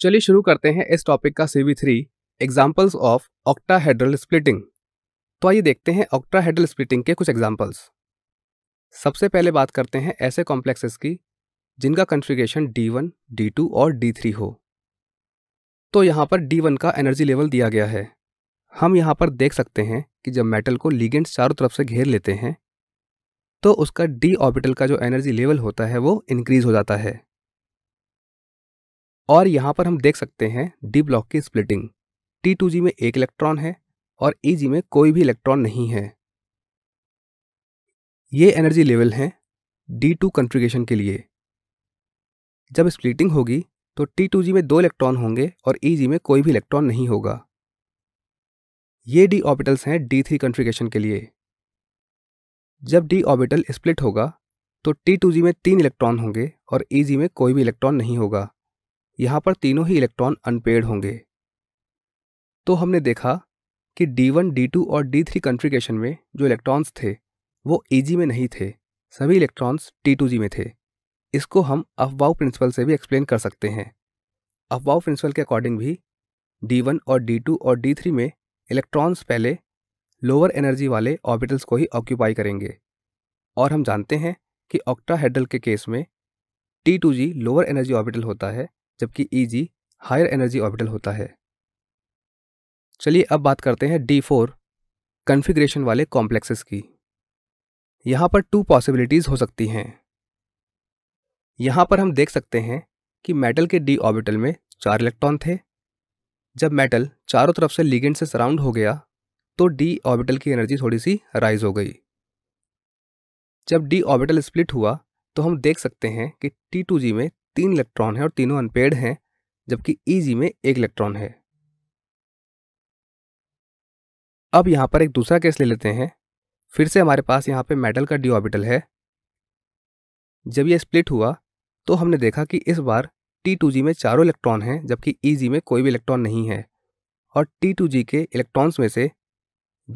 चलिए शुरू करते हैं इस टॉपिक का see three examples of octahedral splitting तो आइए देखते हैं ऑक्टाहेड्रल स्प्लिटिंग के कुछ एग्जाम्पल्स सबसे पहले बात करते हैं ऐसे कॉम्प्लेक्सेस की जिनका configuration D one D two और डी थ्री हो तो यहाँ पर डी वन का एनर्जी लेवल दिया गया है हम यहाँ पर देख सकते हैं कि जब मेटल को लीगेंट्स चारों तरफ से घेर लेते हैं तो उसका डी ऑर्बिटल का जो एनर्जी लेवल होता है वो इंक्रीज हो जाता है और यहाँ पर हम देख सकते हैं डी ब्लॉक की स्प्लिटिंग टी टू जी में एक इलेक्ट्रॉन है और ई e जी में कोई भी इलेक्ट्रॉन नहीं है ये एनर्जी लेवल हैं डी टू कंट्रीगेशन के लिए जब स्प्लिटिंग होगी तो टी टू जी में दो इलेक्ट्रॉन होंगे और ई e जी में कोई भी इलेक्ट्रॉन नहीं होगा ये डी ऑर्बिटल्स हैं डी थ्री कंट्रीगेशन के लिए जब डी ऑर्बिटल स्प्लिट होगा तो टी टू जी में तीन इलेक्ट्रॉन होंगे और ई e जी में कोई भी इलेक्ट्रॉन नहीं होगा यहाँ पर तीनों ही इलेक्ट्रॉन अनपेड होंगे तो हमने देखा कि D1, D2 और D3 कंफ्रिकेशन में जो इलेक्ट्रॉन्स थे वो Eg में नहीं थे सभी इलेक्ट्रॉन्स T2G में थे इसको हम अफवाह प्रिंसिपल से भी एक्सप्लेन कर सकते हैं अफवाह प्रिंसिपल के अकॉर्डिंग भी D1 और D2 और D3 में इलेक्ट्रॉन्स पहले लोअर एनर्जी वाले ऑर्बिटल्स को ही ऑक्यूपाई करेंगे और हम जानते हैं कि ऑक्टा के केस में टी लोअर एनर्जी ऑर्बिटल होता है जबकि जी हायर एनर्जी ऑर्बिटल होता है चलिए अब बात करते हैं डी फोर कन्फिग्रेशन वाले कॉम्प्लेक्सेस की यहाँ पर टू पॉसिबिलिटीज़ हो सकती हैं यहाँ पर हम देख सकते हैं कि मेटल के डी ऑर्बिटल में चार इलेक्ट्रॉन थे जब मेटल चारों तरफ से लिगेंड से सराउंड हो गया तो डी ऑर्बिटल की एनर्जी थोड़ी सी राइज हो गई जब डी ऑर्बिटल स्प्लिट हुआ तो हम देख सकते हैं कि टी टू जी में तीन इलेक्ट्रॉन हैं और तीनों अनपेड हैं जबकि ई में एक इलेक्ट्रॉन है अब यहाँ पर एक दूसरा केस ले लेते हैं फिर से हमारे पास यहाँ पे मेटल का डी ऑर्बिटल है जब यह स्प्लिट हुआ तो हमने देखा कि इस बार टी टू जी में चारों इलेक्ट्रॉन हैं जबकि ई जी में कोई भी इलेक्ट्रॉन नहीं है और टी टू जी के इलेक्ट्रॉन्स में से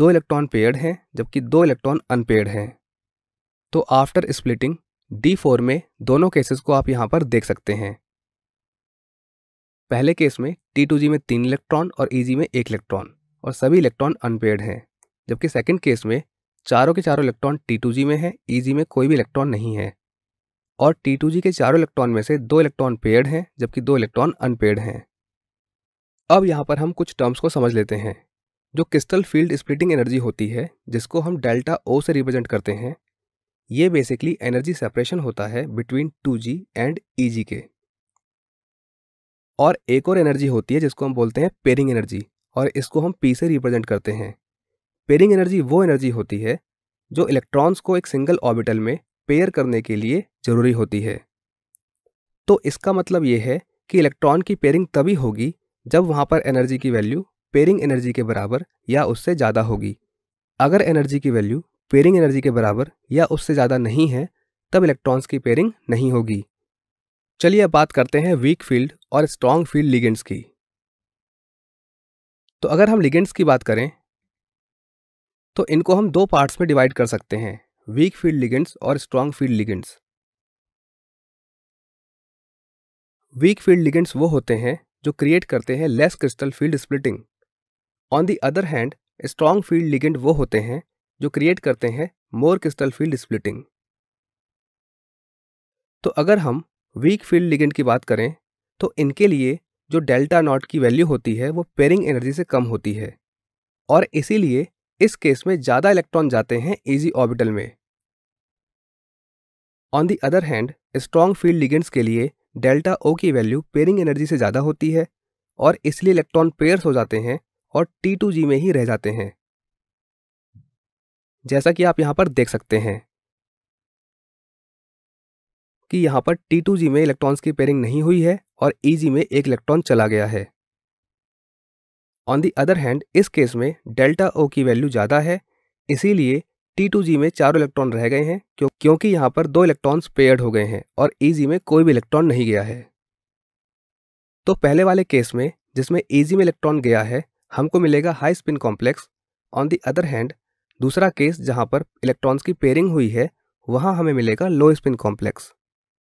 दो इलेक्ट्रॉन पेयर्ड हैं जबकि दो इलेक्ट्रॉन अनपेयर्ड हैं तो आफ्टर स्प्लिटिंग डी फोर में दोनों केसेस को आप यहाँ पर देख सकते हैं पहले केस में टी टू जी में तीन इलेक्ट्रॉन और ई e जी में एक इलेक्ट्रॉन और सभी इलेक्ट्रॉन अनपेड हैं जबकि सेकंड केस में चारों के चारों इलेक्ट्रॉन टी टू जी में हैं ई e जी में कोई भी इलेक्ट्रॉन नहीं है और टी टू जी के चारों इलेक्ट्रॉन में से दो इलेक्ट्रॉन पेड हैं जबकि दो इलेक्ट्रॉन अनपेड हैं अब यहाँ पर हम कुछ टर्म्स को समझ लेते हैं जो क्रिस्टल फील्ड स्प्लिटिंग एनर्जी होती है जिसको हम डेल्टा ओ से रिप्रेजेंट करते हैं ये बेसिकली एनर्जी सेपरेशन होता है between two G and E G के और एक और एनर्जी होती है जिसको हम बोलते हैं पेरिंग एनर्जी और इसको हम पी से रिप्रेजेंट करते हैं पेरिंग एनर्जी वो एनर्जी होती है जो इलेक्ट्रॉन्स को एक सिंगल ऑर्बिटल में पेयर करने के लिए ज़रूरी होती है तो इसका मतलब ये है कि इलेक्ट्रॉन की पेयरिंग तभी होगी जब वहाँ पर एनर्जी की वैल्यू पेयरिंग एनर्जी के बराबर या उससे ज़्यादा होगी अगर एनर्जी की वैल्यू पेयरिंग एनर्जी के बराबर या उससे ज़्यादा नहीं है तब इलेक्ट्रॉन्स की पेयरिंग नहीं होगी चलिए अब बात करते हैं वीक फील्ड और स्ट्रॉन्ग फील्ड लिगेंड्स की तो अगर हम लिगेंड्स की बात करें तो इनको हम दो पार्ट्स में डिवाइड कर सकते हैं वीक फील्ड लिगेंड्स और strong field ligands weak field ligands वो होते हैं जो क्रिएट करते हैं less crystal field splitting on the other hand strong field ligand वो होते हैं जो क्रिएट करते हैं मोर क्रिस्टल फील्ड स्प्लिटिंग तो अगर हम वीक फील्ड लिगेंड की बात करें तो इनके लिए जो डेल्टा नॉट की वैल्यू होती है वो पेरिंग एनर्जी से कम होती है और इसीलिए इस केस में ज़्यादा इलेक्ट्रॉन जाते हैं इजी ऑर्बिटल में on the other hand strong field ligands के लिए डेल्टा ओ की वैल्यू पेरिंग एनर्जी से ज़्यादा होती है और इसलिए इलेक्ट्रॉन पेयर्स हो जाते हैं और टी टू जी में ही रह जाते हैं जैसा कि आप यहाँ पर देख सकते हैं कि यहाँ पर T2G में इलेक्ट्रॉन्स की पेयरिंग नहीं हुई है और EG में एक इलेक्ट्रॉन चला गया है ऑन दी अदर हैंड इस केस में डेल्टा ओ की वैल्यू ज़्यादा है इसीलिए T2G में चार इलेक्ट्रॉन रह गए हैं क्योंकि यहाँ पर दो इलेक्ट्रॉन्स पेयर्ड हो गए हैं और EG में कोई भी इलेक्ट्रॉन नहीं गया है तो पहले वाले केस में जिसमें जी e में इलेक्ट्रॉन गया है हमको मिलेगा high spin complex on the other hand दूसरा केस जहां पर इलेक्ट्रॉन्स की पेयरिंग हुई है वहां हमें मिलेगा लो स्पिन कॉम्प्लेक्स